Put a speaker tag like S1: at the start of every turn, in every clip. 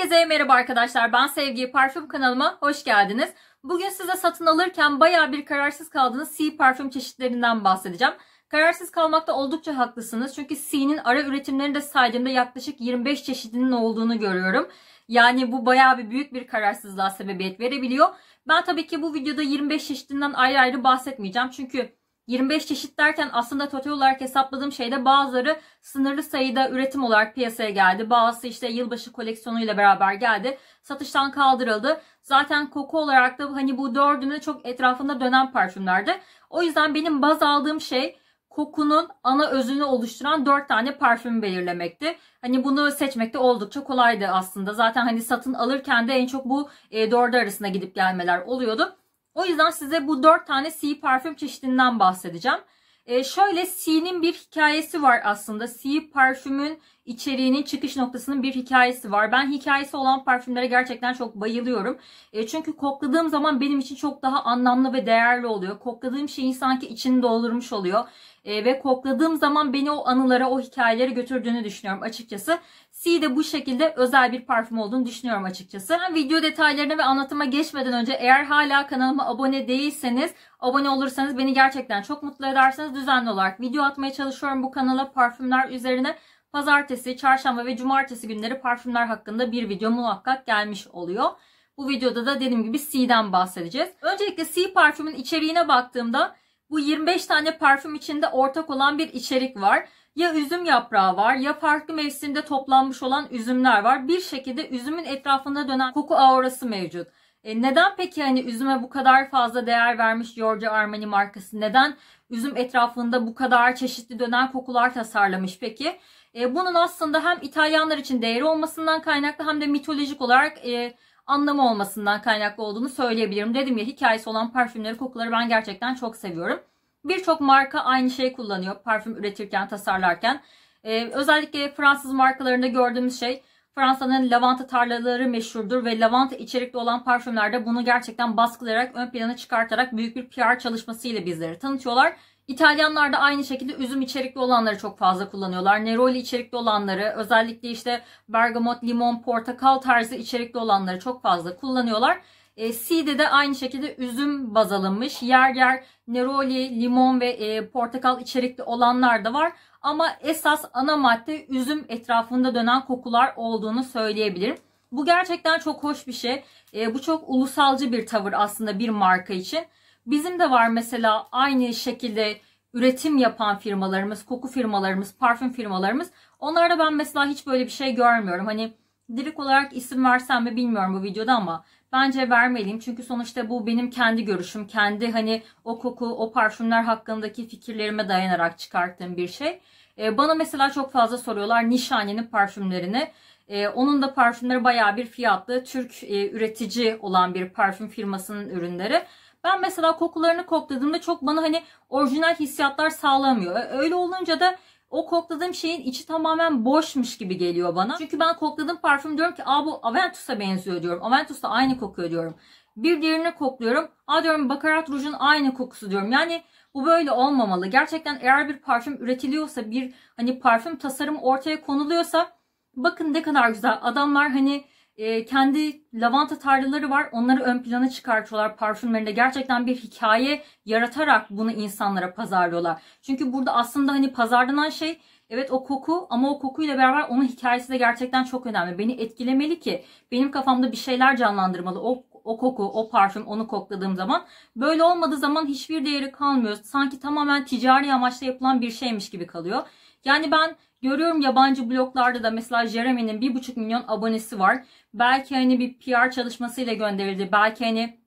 S1: Herkese merhaba arkadaşlar. Ben Sevgi Parfüm kanalıma hoş geldiniz. Bugün size satın alırken baya bir kararsız kaldığınız C parfüm çeşitlerinden bahsedeceğim. Kararsız kalmakta oldukça haklısınız. Çünkü C'nin ara üretimlerinde saydığımda yaklaşık 25 çeşidinin olduğunu görüyorum. Yani bu baya bir büyük bir kararsızlığa sebebiyet verebiliyor. Ben tabii ki bu videoda 25 çeşidinden ayrı ayrı bahsetmeyeceğim. Çünkü 25 çeşit derken aslında total olarak hesapladığım şeyde bazıları sınırlı sayıda üretim olarak piyasaya geldi. Bazısı işte yılbaşı koleksiyonuyla beraber geldi. Satıştan kaldırıldı. Zaten koku olarak da hani bu dördünü çok etrafında dönen parfümlerdi. O yüzden benim baz aldığım şey kokunun ana özünü oluşturan dört tane parfüm belirlemekti. Hani bunu seçmek de oldukça kolaydı aslında. Zaten hani satın alırken de en çok bu 4'ü e, arasında gidip gelmeler oluyordu. O yüzden size bu 4 tane C parfüm çeşidinden bahsedeceğim. E, şöyle C'nin bir hikayesi var aslında. C parfümün içeriğinin çıkış noktasının bir hikayesi var. Ben hikayesi olan parfümlere gerçekten çok bayılıyorum. E, çünkü kokladığım zaman benim için çok daha anlamlı ve değerli oluyor. Kokladığım şeyin sanki içini doldurmuş oluyor. E, ve kokladığım zaman beni o anılara, o hikayelere götürdüğünü düşünüyorum açıkçası. C de bu şekilde özel bir parfüm olduğunu düşünüyorum açıkçası. Ben video detaylarına ve anlatıma geçmeden önce eğer hala kanalıma abone değilseniz abone olursanız beni gerçekten çok mutlu edersiniz. düzenli olarak video atmaya çalışıyorum bu kanala parfümler üzerine. Pazartesi, çarşamba ve cumartesi günleri parfümler hakkında bir video muhakkak gelmiş oluyor. Bu videoda da dediğim gibi C'den bahsedeceğiz. Öncelikle C parfümün içeriğine baktığımda bu 25 tane parfüm içinde ortak olan bir içerik var ya üzüm yaprağı var ya farklı mevsimde toplanmış olan üzümler var. Bir şekilde üzümün etrafında dönen koku aurası mevcut. E neden peki hani üzüme bu kadar fazla değer vermiş Giorgio Armani markası? Neden üzüm etrafında bu kadar çeşitli dönen kokular tasarlamış peki? E, bunun aslında hem İtalyanlar için değeri olmasından kaynaklı hem de mitolojik olarak e, anlamı olmasından kaynaklı olduğunu söyleyebilirim. Dedim ya hikayesi olan parfümleri, kokuları ben gerçekten çok seviyorum. Birçok marka aynı şeyi kullanıyor parfüm üretirken, tasarlarken. Ee, özellikle Fransız markalarında gördüğümüz şey Fransa'nın lavanta tarlaları meşhurdur ve lavanta içerikli olan parfümlerde bunu gerçekten baskılayarak, ön plana çıkartarak büyük bir PR çalışması ile bizleri tanıtıyorlar. İtalyanlar da aynı şekilde üzüm içerikli olanları çok fazla kullanıyorlar. Neroli içerikli olanları, özellikle işte bergamot, limon, portakal tarzı içerikli olanları çok fazla kullanıyorlar. E, C'de de aynı şekilde üzüm baz alınmış. Yer yer neroli, limon ve e, portakal içerikli olanlar da var. Ama esas ana madde üzüm etrafında dönen kokular olduğunu söyleyebilirim. Bu gerçekten çok hoş bir şey. E, bu çok ulusalcı bir tavır aslında bir marka için. Bizim de var mesela aynı şekilde üretim yapan firmalarımız, koku firmalarımız, parfüm firmalarımız. Onlarda ben mesela hiç böyle bir şey görmüyorum. Hani direkt olarak isim versem mi bilmiyorum bu videoda ama bence vermeliyim. Çünkü sonuçta bu benim kendi görüşüm. Kendi hani o koku, o parfümler hakkındaki fikirlerime dayanarak çıkarttığım bir şey. E, bana mesela çok fazla soruyorlar Nişane'nin parfümlerini. E, onun da parfümleri baya bir fiyatlı. Türk e, üretici olan bir parfüm firmasının ürünleri. Ben mesela kokularını kokladığımda çok bana hani orijinal hissiyatlar sağlamıyor. Öyle olunca da o kokladığım şeyin içi tamamen boşmuş gibi geliyor bana. Çünkü ben kokladığım parfüm diyorum ki Aa, bu Aventus'a benziyor diyorum. Aventus'ta aynı kokuyor diyorum. Bir diğerine kokluyorum. Aa diyorum bakarat rujun aynı kokusu diyorum. Yani bu böyle olmamalı. Gerçekten eğer bir parfüm üretiliyorsa bir hani parfüm tasarım ortaya konuluyorsa bakın ne kadar güzel adamlar hani e, kendi lavanta tarlaları var. Onları ön plana çıkartıyorlar parfümlerinde. Gerçekten bir hikaye yaratarak bunu insanlara pazarlıyorlar. Çünkü burada aslında hani pazarlanan şey evet o koku ama o kokuyla beraber onun hikayesi de gerçekten çok önemli. Beni etkilemeli ki benim kafamda bir şeyler canlandırmalı. O o koku, o parfüm onu kokladığım zaman böyle olmadığı zaman hiçbir değeri kalmıyor. Sanki tamamen ticari amaçla yapılan bir şeymiş gibi kalıyor. Yani ben Görüyorum yabancı bloglarda da mesela Jeremy'nin 1,5 milyon abonesi var. Belki hani bir PR çalışmasıyla gönderildi. Belki hani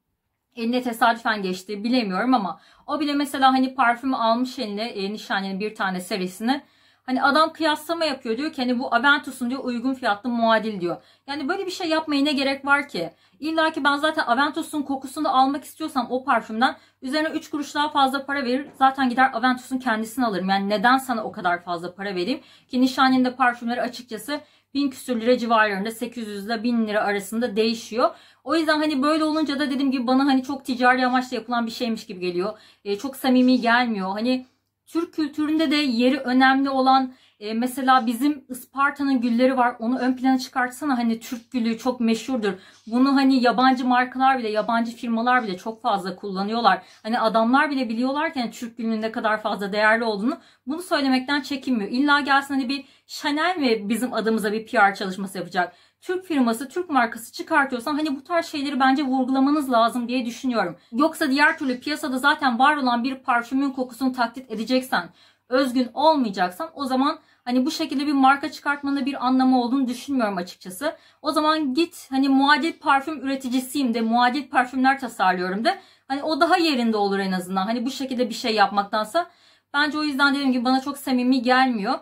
S1: eline tesadüfen geçti bilemiyorum ama o bile mesela hani parfüm almış eline e, nişanlının bir tane serisini Hani adam kıyaslama yapıyor diyor ki hani bu Aventus'un diyor uygun fiyatlı muadil diyor. Yani böyle bir şey yapmaya ne gerek var ki? İlla ki ben zaten Aventus'un kokusunu almak istiyorsam o parfümden üzerine 3 kuruş daha fazla para verir. Zaten gider Aventus'un kendisini alırım. Yani neden sana o kadar fazla para vereyim? Ki nişaninde parfümleri açıkçası 1000 küsür lira civarlarında 800 ile 1000 lira arasında değişiyor. O yüzden hani böyle olunca da dediğim gibi bana hani çok ticari amaçla yapılan bir şeymiş gibi geliyor. E, çok samimi gelmiyor. Hani Türk kültüründe de yeri önemli olan e, mesela bizim Isparta'nın gülleri var. Onu ön plana çıkartsana. Hani Türk gülü çok meşhurdur. Bunu hani yabancı markalar bile, yabancı firmalar bile çok fazla kullanıyorlar. Hani adamlar bile biliyorlarken hani Türk gülünün ne kadar fazla değerli olduğunu. Bunu söylemekten çekinmiyor. İlla gelsin hani bir Chanel mi bizim adımıza bir PR çalışması yapacak? Türk firması, Türk markası çıkartıyorsan hani bu tarz şeyleri bence vurgulamanız lazım diye düşünüyorum. Yoksa diğer türlü piyasada zaten var olan bir parfümün kokusunu taklit edeceksen, özgün olmayacaksan o zaman Hani bu şekilde bir marka çıkartmanın bir anlamı olduğunu düşünmüyorum açıkçası. O zaman git hani muadil parfüm üreticisiyim de muadil parfümler tasarlıyorum de. Hani o daha yerinde olur en azından. Hani bu şekilde bir şey yapmaktansa. Bence o yüzden dediğim gibi bana çok samimi gelmiyor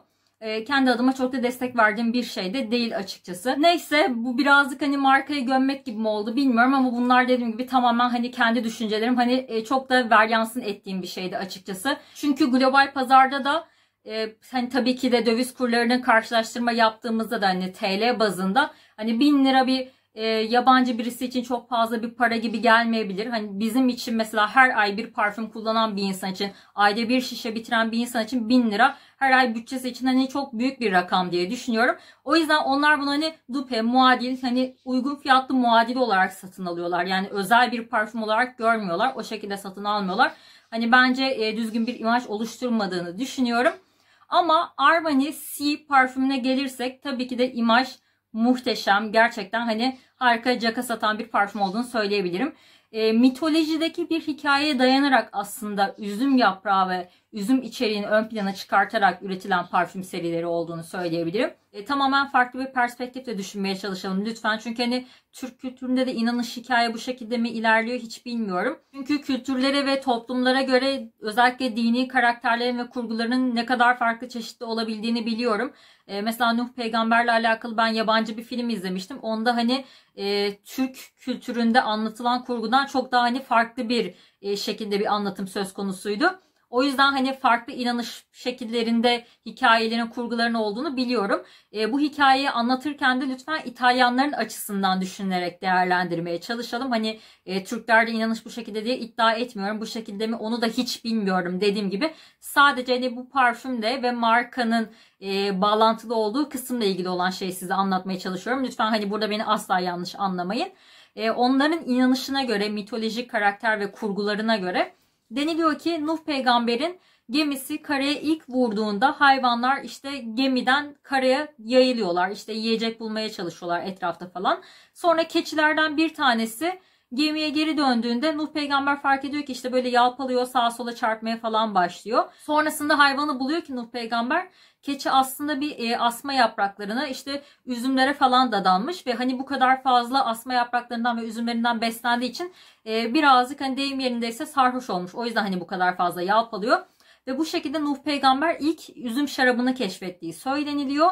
S1: ee, kendi adıma çok da destek verdiğim bir şey de değil açıkçası. Neyse bu birazcık hani markayı gömmek gibi mi oldu bilmiyorum ama bunlar dediğim gibi tamamen hani kendi düşüncelerim hani e, çok da veryansın ettiğim bir şeydi açıkçası. Çünkü global pazarda da e, hani tabii ki de döviz kurlarının karşılaştırma yaptığımızda da hani TL bazında hani bin lira bir e, yabancı birisi için çok fazla bir para gibi gelmeyebilir. Hani bizim için mesela her ay bir parfüm kullanan bir insan için ayda bir şişe bitiren bir insan için bin lira her ay bütçesi için hani çok büyük bir rakam diye düşünüyorum. O yüzden onlar bunu hani dupe, muadil hani uygun fiyatlı muadil olarak satın alıyorlar. Yani özel bir parfüm olarak görmüyorlar. O şekilde satın almıyorlar. Hani bence e, düzgün bir imaj oluşturmadığını düşünüyorum. Ama Armani C parfümüne gelirsek tabii ki de imaj muhteşem. Gerçekten hani harika caka satan bir parfüm olduğunu söyleyebilirim e, mitolojideki bir hikayeye dayanarak aslında üzüm yaprağı ve üzüm içeriğini ön plana çıkartarak üretilen parfüm serileri olduğunu söyleyebilirim. E, tamamen farklı bir perspektifle düşünmeye çalışalım lütfen. Çünkü hani Türk kültüründe de inanış hikaye bu şekilde mi ilerliyor hiç bilmiyorum. Çünkü kültürlere ve toplumlara göre özellikle dini karakterlerin ve kurguların ne kadar farklı çeşitli olabildiğini biliyorum. E, mesela Nuh peygamberle alakalı ben yabancı bir film izlemiştim. Onda hani e, Türk kültüründe anlatılan kurgudan bundan çok daha hani farklı bir e, şekilde bir anlatım söz konusuydu. O yüzden hani farklı inanış şekillerinde hikayelerin, kurgularının olduğunu biliyorum. E, bu hikayeyi anlatırken de lütfen İtalyanların açısından düşünerek değerlendirmeye çalışalım. Hani e, Türklerde inanış bu şekilde diye iddia etmiyorum. Bu şekilde mi onu da hiç bilmiyorum dediğim gibi. Sadece hani bu parfümde ve markanın e, bağlantılı olduğu kısımla ilgili olan şeyi size anlatmaya çalışıyorum. Lütfen hani burada beni asla yanlış anlamayın e, onların inanışına göre, mitolojik karakter ve kurgularına göre deniliyor ki Nuh peygamberin gemisi karaya ilk vurduğunda hayvanlar işte gemiden karaya yayılıyorlar. işte yiyecek bulmaya çalışıyorlar etrafta falan. Sonra keçilerden bir tanesi Gemiye geri döndüğünde Nuh peygamber fark ediyor ki işte böyle yalpalıyor sağa sola çarpmaya falan başlıyor. Sonrasında hayvanı buluyor ki Nuh peygamber keçi aslında bir e, asma yapraklarına işte üzümlere falan dadanmış ve hani bu kadar fazla asma yapraklarından ve üzümlerinden beslendiği için e, birazcık hani deyim yerindeyse sarhoş olmuş. O yüzden hani bu kadar fazla yalpalıyor ve bu şekilde Nuh peygamber ilk üzüm şarabını keşfettiği söyleniliyor.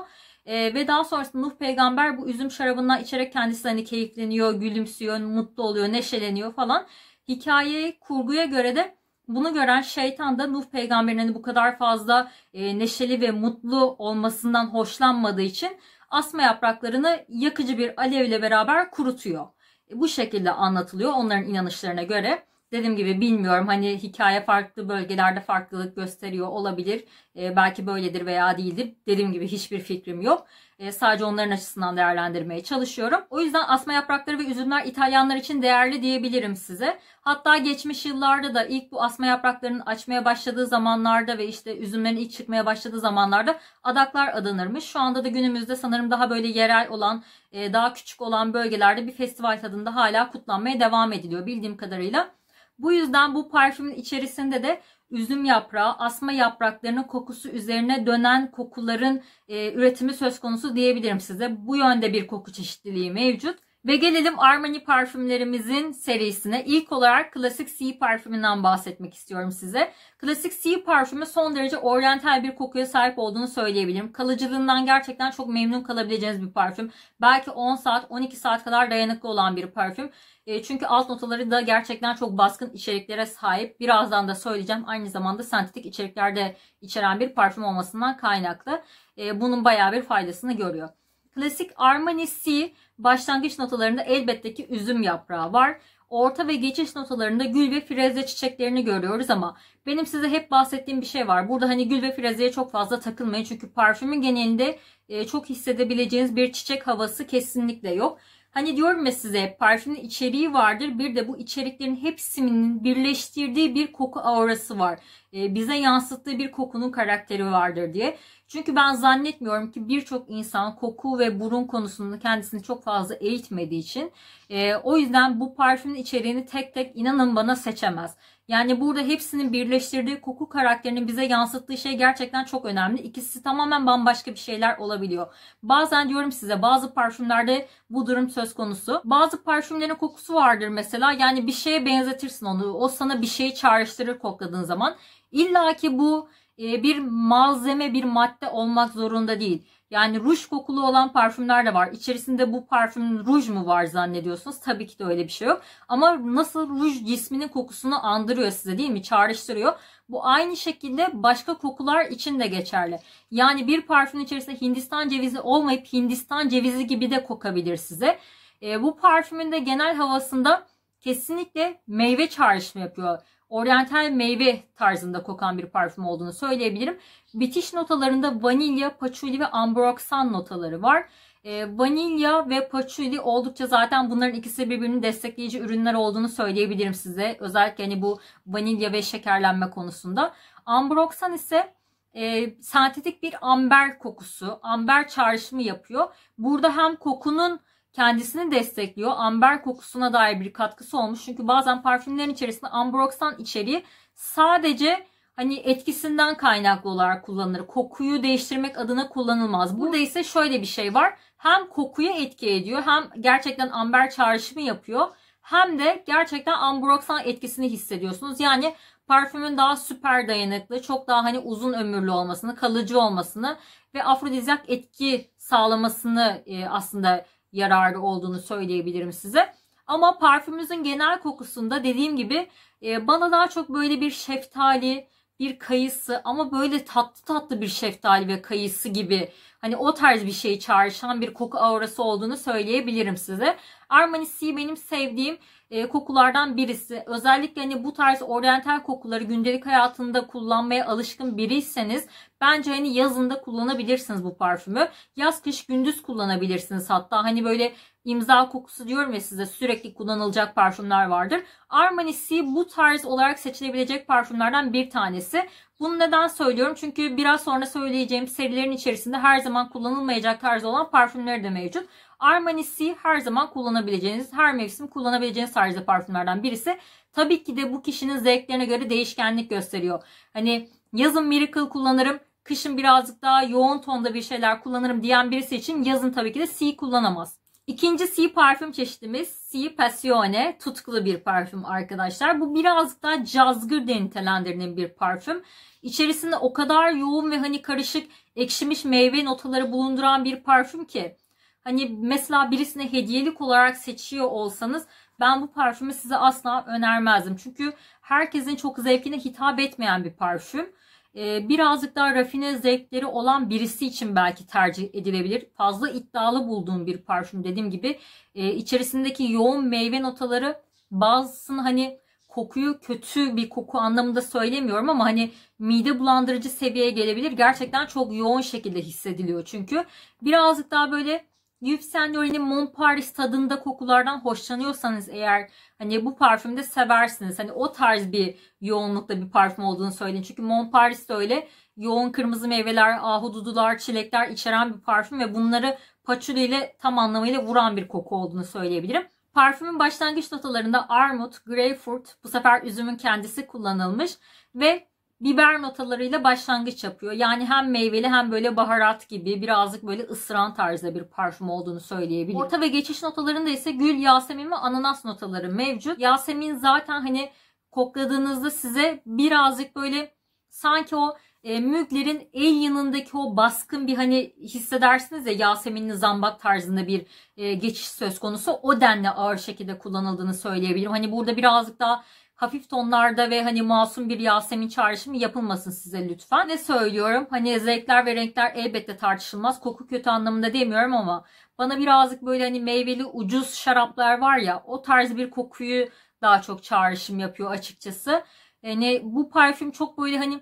S1: E, ve daha sonrasında Nuh peygamber bu üzüm şarabından içerek kendisi hani keyifleniyor, gülümsüyor, mutlu oluyor, neşeleniyor falan. Hikayeyi kurguya göre de bunu gören şeytan da Nuh peygamberin hani bu kadar fazla e, neşeli ve mutlu olmasından hoşlanmadığı için asma yapraklarını yakıcı bir alevle beraber kurutuyor. E, bu şekilde anlatılıyor onların inanışlarına göre. Dediğim gibi bilmiyorum hani hikaye farklı bölgelerde farklılık gösteriyor olabilir. E, belki böyledir veya değildir. Dediğim gibi hiçbir fikrim yok. E, sadece onların açısından değerlendirmeye çalışıyorum. O yüzden asma yaprakları ve üzümler İtalyanlar için değerli diyebilirim size. Hatta geçmiş yıllarda da ilk bu asma yapraklarının açmaya başladığı zamanlarda ve işte üzümlerin ilk çıkmaya başladığı zamanlarda adaklar adanırmış. Şu anda da günümüzde sanırım daha böyle yerel olan, e, daha küçük olan bölgelerde bir festival tadında hala kutlanmaya devam ediliyor bildiğim kadarıyla. Bu yüzden bu parfümün içerisinde de üzüm yaprağı, asma yapraklarının kokusu üzerine dönen kokuların e, üretimi söz konusu diyebilirim size. Bu yönde bir koku çeşitliliği mevcut. Ve gelelim Armani parfümlerimizin serisine. İlk olarak Klasik C parfümünden bahsetmek istiyorum size. Klasik C parfümü son derece oryantal bir kokuya sahip olduğunu söyleyebilirim. Kalıcılığından gerçekten çok memnun kalabileceğiniz bir parfüm. Belki 10 saat 12 saat kadar dayanıklı olan bir parfüm. E, çünkü alt notaları da gerçekten çok baskın içeriklere sahip. Birazdan da söyleyeceğim. Aynı zamanda sentetik içeriklerde içeren bir parfüm olmasından kaynaklı. E, bunun bayağı bir faydasını görüyor. Klasik Armani C başlangıç notalarında elbette ki üzüm yaprağı var. Orta ve geçiş notalarında gül ve freze çiçeklerini görüyoruz ama benim size hep bahsettiğim bir şey var. Burada hani gül ve frezeye çok fazla takılmayın çünkü parfümün genelinde e, çok hissedebileceğiniz bir çiçek havası kesinlikle yok. Hani diyorum ya size parfümün içeriği vardır. Bir de bu içeriklerin hepsinin birleştirdiği bir koku aurası var. E, bize yansıttığı bir kokunun karakteri vardır diye. Çünkü ben zannetmiyorum ki birçok insan koku ve burun konusunda kendisini çok fazla eğitmediği için. E, o yüzden bu parfümün içeriğini tek tek inanın bana seçemez. Yani burada hepsinin birleştirdiği koku karakterinin bize yansıttığı şey gerçekten çok önemli. İkisi tamamen bambaşka bir şeyler olabiliyor. Bazen diyorum size bazı parfümlerde bu durum söz konusu. Bazı parfümlerin kokusu vardır mesela. Yani bir şeye benzetirsin onu. O sana bir şeyi çağrıştırır kokladığın zaman. İlla ki bu e, bir malzeme, bir madde olmak zorunda değil yani ruj kokulu olan parfümler de var. İçerisinde bu parfümün ruj mu var zannediyorsunuz? Tabii ki de öyle bir şey yok. Ama nasıl ruj cisminin kokusunu andırıyor size değil mi? Çağrıştırıyor. Bu aynı şekilde başka kokular için de geçerli. Yani bir parfümün içerisinde Hindistan cevizi olmayıp Hindistan cevizi gibi de kokabilir size. E, bu parfümün de genel havasında kesinlikle meyve çağrışımı yapıyor oryantal meyve tarzında kokan bir parfüm olduğunu söyleyebilirim. Bitiş notalarında vanilya, patchouli ve ambroxan notaları var. E, vanilya ve patchouli oldukça zaten bunların ikisi birbirini destekleyici ürünler olduğunu söyleyebilirim size. Özellikle hani bu vanilya ve şekerlenme konusunda. Ambroxan ise e, sentetik bir amber kokusu, amber çağrışımı yapıyor. Burada hem kokunun kendisini destekliyor. Amber kokusuna dair bir katkısı olmuş. Çünkü bazen parfümlerin içerisinde ambroxan içeriği sadece hani etkisinden kaynaklı olarak kullanılır. Kokuyu değiştirmek adına kullanılmaz. Burada ise şöyle bir şey var. Hem kokuyu etki ediyor hem gerçekten amber çağrışımı yapıyor. Hem de gerçekten ambroxan etkisini hissediyorsunuz. Yani parfümün daha süper dayanıklı, çok daha hani uzun ömürlü olmasını, kalıcı olmasını ve afrodizyak etki sağlamasını e, aslında yararlı olduğunu söyleyebilirim size. Ama parfümümüzün genel kokusunda dediğim gibi e, bana daha çok böyle bir şeftali, bir kayısı ama böyle tatlı tatlı bir şeftali ve kayısı gibi Hani o tarz bir şey çağrışan bir koku aurası olduğunu söyleyebilirim size. Armani C benim sevdiğim e, kokulardan birisi. Özellikle hani bu tarz oryantal kokuları gündelik hayatında kullanmaya alışkın biriyseniz bence hani yazında kullanabilirsiniz bu parfümü. Yaz kış gündüz kullanabilirsiniz hatta hani böyle imza kokusu diyorum ya size sürekli kullanılacak parfümler vardır. Armani C bu tarz olarak seçilebilecek parfümlerden bir tanesi. Bunu neden söylüyorum? Çünkü biraz sonra söyleyeceğim serilerin içerisinde her zaman kullanılmayacak tarzda olan parfümleri de mevcut. Armani C her zaman kullanabileceğiniz, her mevsim kullanabileceğiniz tarzda parfümlerden birisi. Tabii ki de bu kişinin zevklerine göre değişkenlik gösteriyor. Hani yazın Miracle kullanırım, kışın birazcık daha yoğun tonda bir şeyler kullanırım diyen birisi için yazın tabii ki de C kullanamaz. İkinci C parfüm çeşidimiz C Passione tutkulu bir parfüm arkadaşlar. Bu birazcık daha cazgır diye bir parfüm. İçerisinde o kadar yoğun ve hani karışık ekşimiş meyve notaları bulunduran bir parfüm ki. Hani mesela birisine hediyelik olarak seçiyor olsanız ben bu parfümü size asla önermezdim. Çünkü herkesin çok zevkine hitap etmeyen bir parfüm. Ee, birazcık daha rafine zevkleri olan birisi için belki tercih edilebilir. Fazla iddialı bulduğum bir parfüm dediğim gibi ee, içerisindeki yoğun meyve notaları bazısını hani kokuyu kötü bir koku anlamında söylemiyorum ama hani mide bulandırıcı seviyeye gelebilir. Gerçekten çok yoğun şekilde hissediliyor çünkü. Birazcık daha böyle Yves Saint Laurent'in Mont Paris tadında kokulardan hoşlanıyorsanız eğer hani bu parfümde seversiniz. Hani o tarz bir yoğunlukta bir parfüm olduğunu söyleyin. Çünkü Mont Paris de öyle yoğun kırmızı meyveler, ahududular, çilekler içeren bir parfüm ve bunları paçuli ile tam anlamıyla vuran bir koku olduğunu söyleyebilirim. Parfümün başlangıç notalarında armut, greyfurt, bu sefer üzümün kendisi kullanılmış ve biber notalarıyla başlangıç yapıyor. Yani hem meyveli hem böyle baharat gibi birazcık böyle ısıran tarzda bir parfüm olduğunu söyleyebilirim. Orta ve geçiş notalarında ise gül, yasemin ve ananas notaları mevcut. Yasemin zaten hani kokladığınızda size birazcık böyle sanki o e, mülklerin el yanındaki o baskın bir hani hissedersiniz ya Yasemin'in zambak tarzında bir e, geçiş söz konusu. O denli ağır şekilde kullanıldığını söyleyebilirim. Hani burada birazcık daha hafif tonlarda ve hani masum bir Yasemin çağrışımı yapılmasın size lütfen. Ne söylüyorum hani zevkler ve renkler elbette tartışılmaz. Koku kötü anlamında demiyorum ama bana birazcık böyle hani meyveli ucuz şaraplar var ya o tarz bir kokuyu daha çok çağrışım yapıyor açıkçası. Yani bu parfüm çok böyle hani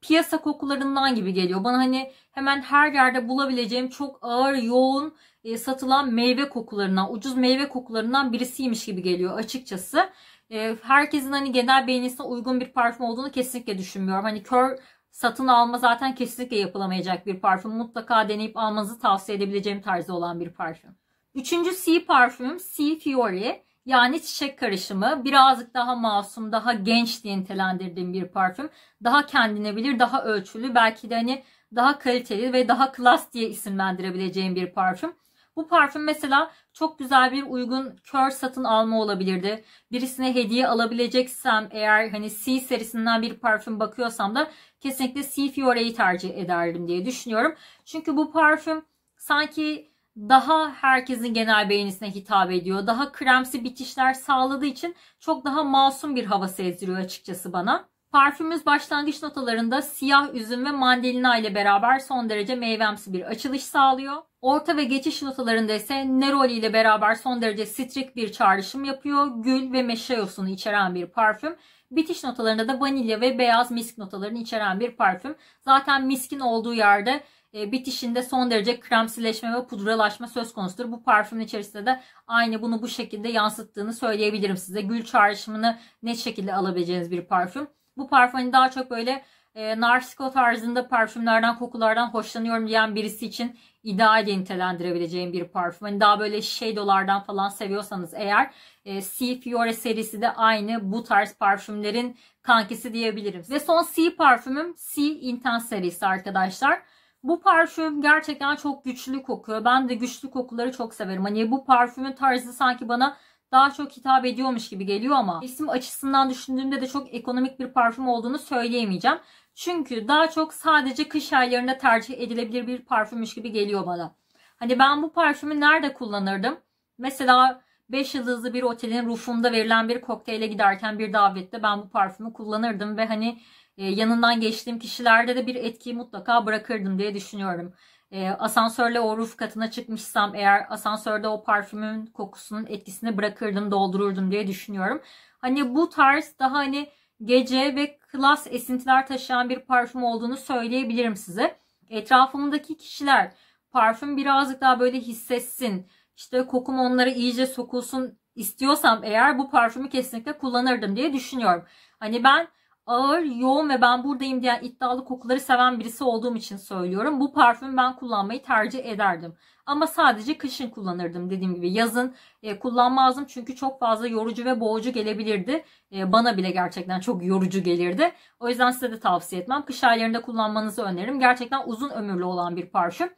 S1: piyasa kokularından gibi geliyor. Bana hani hemen her yerde bulabileceğim çok ağır, yoğun e, satılan meyve kokularından, ucuz meyve kokularından birisiymiş gibi geliyor açıkçası. Ee, herkesin hani genel beğenisine uygun bir parfüm olduğunu kesinlikle düşünmüyorum. Hani kör satın alma zaten kesinlikle yapılamayacak bir parfüm. Mutlaka deneyip almanızı tavsiye edebileceğim tarzı olan bir parfüm. Üçüncü C parfüm C Fiori. Yani çiçek karışımı birazcık daha masum, daha genç diye nitelendirdiğim bir parfüm. Daha kendine bilir, daha ölçülü, belki de hani daha kaliteli ve daha klas diye isimlendirebileceğim bir parfüm. Bu parfüm mesela çok güzel bir uygun kör satın alma olabilirdi. Birisine hediye alabileceksem eğer hani C serisinden bir parfüm bakıyorsam da kesinlikle C Fiore'yi tercih ederdim diye düşünüyorum. Çünkü bu parfüm sanki daha herkesin genel beğenisine hitap ediyor. Daha kremsi bitişler sağladığı için çok daha masum bir hava sezdiriyor açıkçası bana. Parfümümüz başlangıç notalarında siyah üzüm ve mandalina ile beraber son derece meyvemsi bir açılış sağlıyor. Orta ve geçiş notalarında ise neroli ile beraber son derece sitrik bir çağrışım yapıyor. Gül ve meşe meşeyosunu içeren bir parfüm. Bitiş notalarında da vanilya ve beyaz misk notalarını içeren bir parfüm. Zaten miskin olduğu yerde e, bitişinde son derece kremsileşme ve pudralaşma söz konusudur. Bu parfümün içerisinde de aynı bunu bu şekilde yansıttığını söyleyebilirim size. Gül çağrışımını net şekilde alabileceğiniz bir parfüm. Bu parfümü hani daha çok böyle e, narsiko tarzında parfümlerden, kokulardan hoşlanıyorum diyen birisi için ideal diye nitelendirebileceğim bir parfüm. Hani daha böyle shadolardan falan seviyorsanız eğer e, C Fiore serisi de aynı bu tarz parfümlerin kankisi diyebilirim. Ve son C parfümüm C Intense serisi arkadaşlar. Bu parfüm gerçekten çok güçlü kokuyor. Ben de güçlü kokuları çok severim. Hani bu parfümün tarzı sanki bana daha çok hitap ediyormuş gibi geliyor ama isim açısından düşündüğümde de çok ekonomik bir parfüm olduğunu söyleyemeyeceğim. Çünkü daha çok sadece kış aylarında tercih edilebilir bir parfümmüş gibi geliyor bana. Hani ben bu parfümü nerede kullanırdım? Mesela 5 yıldızlı bir otelin rufunda verilen bir kokteyle giderken bir davette ben bu parfümü kullanırdım ve hani e, yanından geçtiğim kişilerde de bir etkiyi mutlaka bırakırdım diye düşünüyorum e, asansörle o roof katına çıkmışsam eğer asansörde o parfümün kokusunun etkisini bırakırdım doldururdum diye düşünüyorum. Hani bu tarz daha hani gece ve klas esintiler taşıyan bir parfüm olduğunu söyleyebilirim size. Etrafımdaki kişiler parfüm birazcık daha böyle hissetsin işte kokum onlara iyice sokulsun istiyorsam eğer bu parfümü kesinlikle kullanırdım diye düşünüyorum. Hani ben ağır, yoğun ve ben buradayım diyen iddialı kokuları seven birisi olduğum için söylüyorum. Bu parfümü ben kullanmayı tercih ederdim. Ama sadece kışın kullanırdım dediğim gibi. Yazın e, kullanmazdım çünkü çok fazla yorucu ve boğucu gelebilirdi. E, bana bile gerçekten çok yorucu gelirdi. O yüzden size de tavsiye etmem. Kış aylarında kullanmanızı öneririm. Gerçekten uzun ömürlü olan bir parfüm.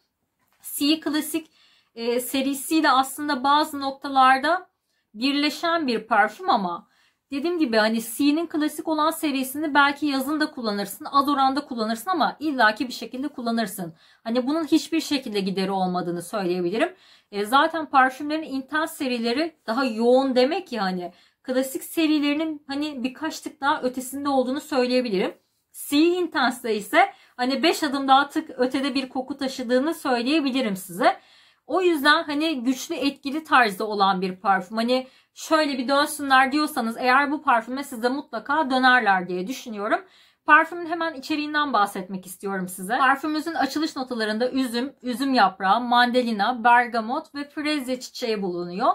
S1: C Classic e, serisiyle aslında bazı noktalarda birleşen bir parfüm ama Dediğim gibi hani C'nin klasik olan seviyesini belki yazın da kullanırsın, az oranda kullanırsın ama illaki bir şekilde kullanırsın. Hani bunun hiçbir şekilde gideri olmadığını söyleyebilirim. E, zaten parfümlerin intens serileri daha yoğun demek ya hani klasik serilerinin hani birkaç tık daha ötesinde olduğunu söyleyebilirim. C intense'de ise hani 5 adım daha tık ötede bir koku taşıdığını söyleyebilirim size. O yüzden hani güçlü etkili tarzda olan bir parfüm. Hani şöyle bir dönsünler diyorsanız eğer bu parfüme size mutlaka dönerler diye düşünüyorum. Parfümün hemen içeriğinden bahsetmek istiyorum size. Parfümümüzün açılış notalarında üzüm, üzüm yaprağı, mandalina, bergamot ve frezya çiçeği bulunuyor.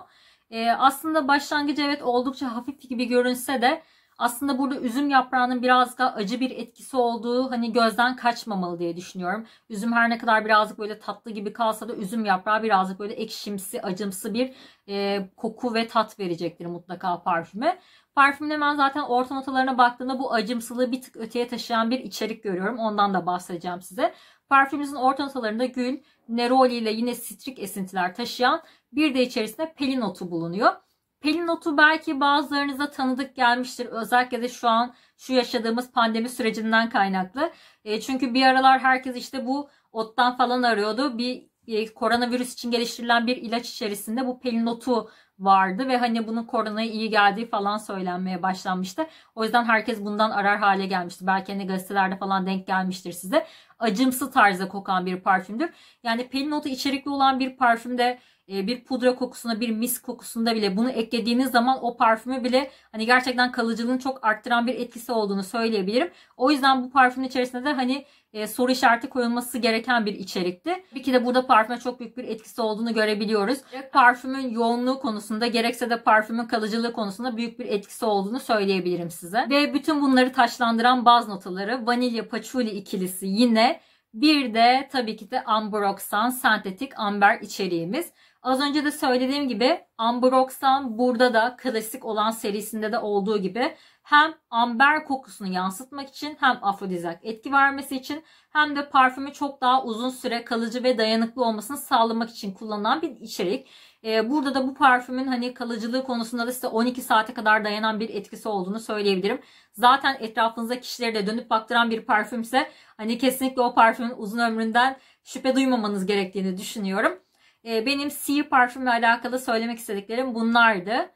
S1: Ee, aslında başlangıcı evet oldukça hafif gibi görünse de aslında burada üzüm yaprağının biraz da acı bir etkisi olduğu hani gözden kaçmamalı diye düşünüyorum. Üzüm her ne kadar birazcık böyle tatlı gibi kalsa da üzüm yaprağı birazcık böyle ekşimsi, acımsı bir e, koku ve tat verecektir mutlaka parfüme. Parfümün hemen zaten orta notalarına baktığımda bu acımsılığı bir tık öteye taşıyan bir içerik görüyorum. Ondan da bahsedeceğim size. Parfümümüzün orta notalarında gül, neroli ile yine sitrik esintiler taşıyan bir de içerisinde pelin otu bulunuyor. Pelin Otu belki bazılarınıza tanıdık gelmiştir. Özellikle de şu an şu yaşadığımız pandemi sürecinden kaynaklı. E, çünkü bir aralar herkes işte bu ottan falan arıyordu. Bir e, koronavirüs için geliştirilen bir ilaç içerisinde bu pelin otu vardı ve hani bunun koronaya iyi geldiği falan söylenmeye başlanmıştı. O yüzden herkes bundan arar hale gelmişti. Belki hani gazetelerde falan denk gelmiştir size. Acımsı tarzda kokan bir parfümdür. Yani pelin otu içerikli olan bir parfümde e, bir pudra kokusuna bir mis kokusunda bile bunu eklediğiniz zaman o parfümü bile hani gerçekten kalıcılığını çok arttıran bir etkisi olduğunu söyleyebilirim. O yüzden bu parfümün içerisinde de hani e, soru işareti koyulması gereken bir içerikti. Bir ki de burada parfüme çok büyük bir etkisi olduğunu görebiliyoruz. Gerek parfümün yoğunluğu konusunda gerekse de parfümün kalıcılığı konusunda büyük bir etkisi olduğunu söyleyebilirim size. Ve bütün bunları taşlandıran baz notaları vanilya patchouli ikilisi yine bir de tabii ki de Ambroxan sentetik amber içeriğimiz. Az önce de söylediğim gibi Ambroxan burada da klasik olan serisinde de olduğu gibi hem amber kokusunu yansıtmak için hem afrodizyak etki vermesi için hem de parfümü çok daha uzun süre kalıcı ve dayanıklı olmasını sağlamak için kullanılan bir içerik. Ee, burada da bu parfümün hani kalıcılığı konusunda da size 12 saate kadar dayanan bir etkisi olduğunu söyleyebilirim. Zaten etrafınıza kişileri de dönüp baktıran bir parfümse hani kesinlikle o parfümün uzun ömründen şüphe duymamanız gerektiğini düşünüyorum. Ee, benim C parfümle alakalı söylemek istediklerim bunlardı.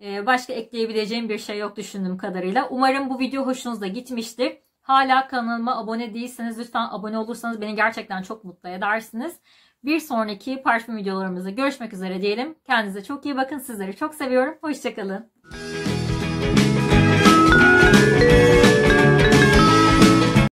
S1: Ee, başka ekleyebileceğim bir şey yok düşündüğüm kadarıyla. Umarım bu video hoşunuza gitmiştir. Hala kanalıma abone değilseniz lütfen abone olursanız beni gerçekten çok mutlu edersiniz. Bir sonraki parfüm videolarımızda görüşmek üzere diyelim. Kendinize çok iyi bakın. Sizleri çok seviyorum. Hoşçakalın.